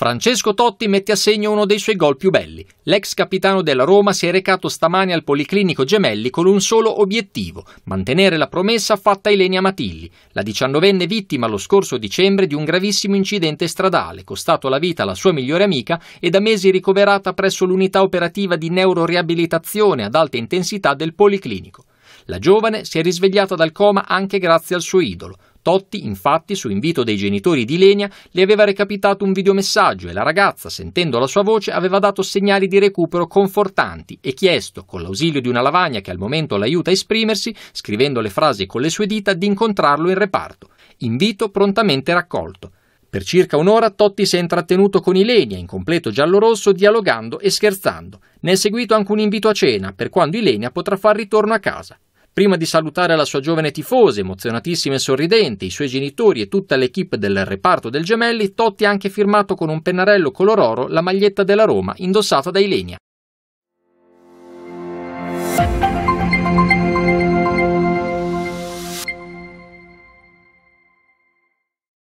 Francesco Totti mette a segno uno dei suoi gol più belli. L'ex capitano della Roma si è recato stamani al Policlinico Gemelli con un solo obiettivo, mantenere la promessa fatta a Ilenia Matilli, la diciannovenne vittima lo scorso dicembre di un gravissimo incidente stradale, costato la vita alla sua migliore amica e da mesi ricoverata presso l'unità operativa di neuroriabilitazione ad alta intensità del Policlinico. La giovane si è risvegliata dal coma anche grazie al suo idolo, Totti, infatti, su invito dei genitori di Lenia, le aveva recapitato un videomessaggio e la ragazza, sentendo la sua voce, aveva dato segnali di recupero confortanti e chiesto, con l'ausilio di una lavagna che al momento l'aiuta a esprimersi, scrivendo le frasi con le sue dita, di incontrarlo in reparto. Invito prontamente raccolto. Per circa un'ora Totti si è intrattenuto con Ilenia, in completo giallo-rosso, dialogando e scherzando. Ne è seguito anche un invito a cena, per quando Ilenia potrà far ritorno a casa. Prima di salutare la sua giovane tifosa, emozionatissima e sorridente, i suoi genitori e tutta l'equipe del reparto del Gemelli, Totti ha anche firmato con un pennarello color oro la maglietta della Roma indossata da Ilenia.